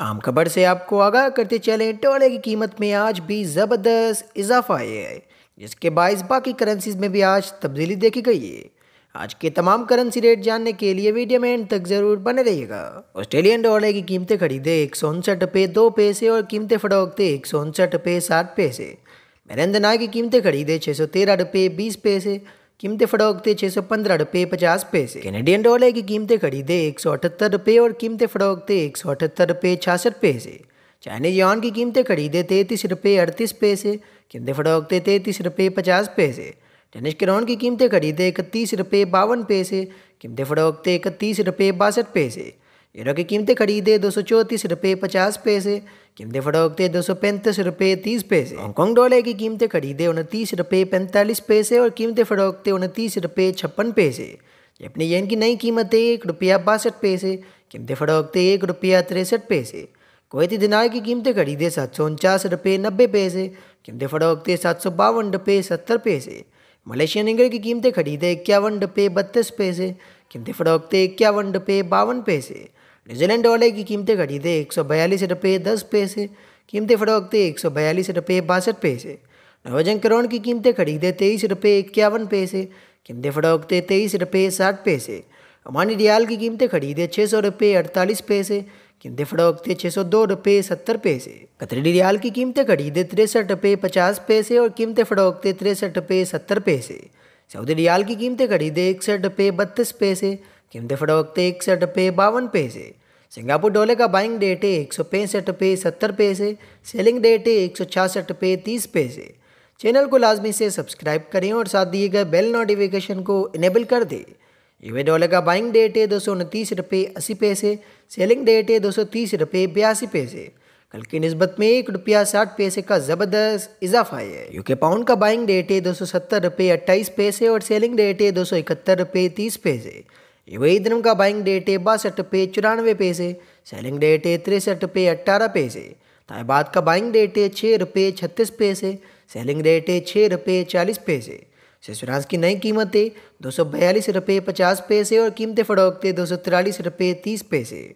आम खबर से आपको आगाह करते चलें डॉलर की कीमत में आज भी ज़बरदस्त इजाफा आया है जिसके बायस बाकी करेंसीज में भी आज तब्दीली देखी गई है आज के तमाम करेंसी रेट जानने के लिए वीडियो में एंड तक ज़रूर बने रहिएगा ऑस्ट्रेलियन डॉलर की कीमतें खरीदे एक सौ उनसठ रुपये दो पैसे और कीमतें फटोकते एक सौ उनसठ रुपये साठ पैसे मेरेंदना की कीमतें खरीदे छः सौ तेरह रुपये बीस पैसे कीमतें फड़ोकते छः सौ पंद्रह रुपये पचास पैसे कैनेडियन डॉलर की कीमतें खरीदे एक सौ अठहत्तर रुपये और कीमतें फड़ोकते एक सौ अठहत्तर रुपये छियासठ पैसे चाइनीज यौन की कीमतें खरीदे तैंतीस रुपये अड़तीस पैसे कीमतें फड़ोकते तैंतीस रुपये पचास पैसे टेनिस किरौन की कीमतें खरीदे इकतीस रुपये बावन पैसे कीमतें फटोकते इकतीस रुपये बासठ पैसे यूरो की कीमतें खरीदे दो सौ चौंतीस रुपये पचास पैसे कीमतें फटोकते दो सौ पैंतीस रुपये तीस पैसे हॉन्गकॉन्ग डॉलर की कीमतें खरीदे उनतीस रुपये पैंतालीस पैसे और कीमतें फटोकते उनतीस रुपये छप्पन पैसे अपनी येन की नई कीमत है एक रुपया बासठ पैसे कीमतें फटोकते एक रुपया तिरसठ पैसे कोयती दिनार की कीमतें खरीदे सात सौ उनचास रुपये नब्बे पैसे कीमतें फटोकते सात सौ बावन रुपये सत्तर पैसे मलेशियन इंगर की कीमतें खरीदे इक्यावन रुपये बत्तीस पैसे कीमतें फटोकते इक्यावन रुपये बावन पैसे न्यूजीलैंड डॉलर की कीमतें घटी थे एक सौ बयालीस रुपये दस पैसे कीमतें फरोख थे एक सौ बयालीस रुपये बासठ पैसे नवजन करोड़ की कीमतें खरीदे तेईस रुपये इक्यावन पैसे कीमतें फरोखते तेईस रुपये साठ पैसे अमानी रियाल की कीमतें खरीदे छः सौ रुपये अड़तालीस पैसे कीमतें फरोखते छः सौ दो रुपये सत्तर पैसे कतरी रियाल की कीमतें खरीदे तिरसठ रुपये पचास पैसे और कीमतें फड़ोकते तिरसठ रुपये सत्तर पैसे सऊदी रियाल की कीमतें खरीदे इकसठ रुपये बत्तीस पैसे वक्त एक इकसठ रुपये बावन पैसे सिंगापुर डॉलर का बाइंग डेट है एक सौ पैंसठ रुपये सत्तर पैसे सेलिंग डेट है एक सौ छियासठ रुपये तीस पैसे चैनल को लाजमी से सब्सक्राइब करें और साथ दिए गए बेल नोटिफिकेशन को इनेबल कर दें यूए डॉलर का बाइंग डेट है दो सौ उनतीस रुपये अस्सी पैसे सेलिंग डेट है दो सौ तीस रुपये बयासी पैसे कल की नस्बत में एक रुपया साठ पैसे का ज़बरदस्त इजाफा है यूके पाउंड का बाइंग डेट है दो सौ सत्तर रुपये अट्ठाईस पैसे और सेलिंग डेट है दो सौ इकहत्तर रुपये तीस पैसे निवेदन का बाइंग डेट है बासठ पे चौरानवे पैसे सेलिंग डेट है तिरसठ पे अट्ठारह पैसे तयबाद का बाइंग डेट है छः रुपये छत्तीस पैसे सेलिंग डेटे है छः रुपये चालीस पैसे ससुरांस की नई कीमतें दो सौ बयालीस रुपये पचास पैसे और कीमतें फड़ोकते दो सौ तिरालीस रुपये तीस पैसे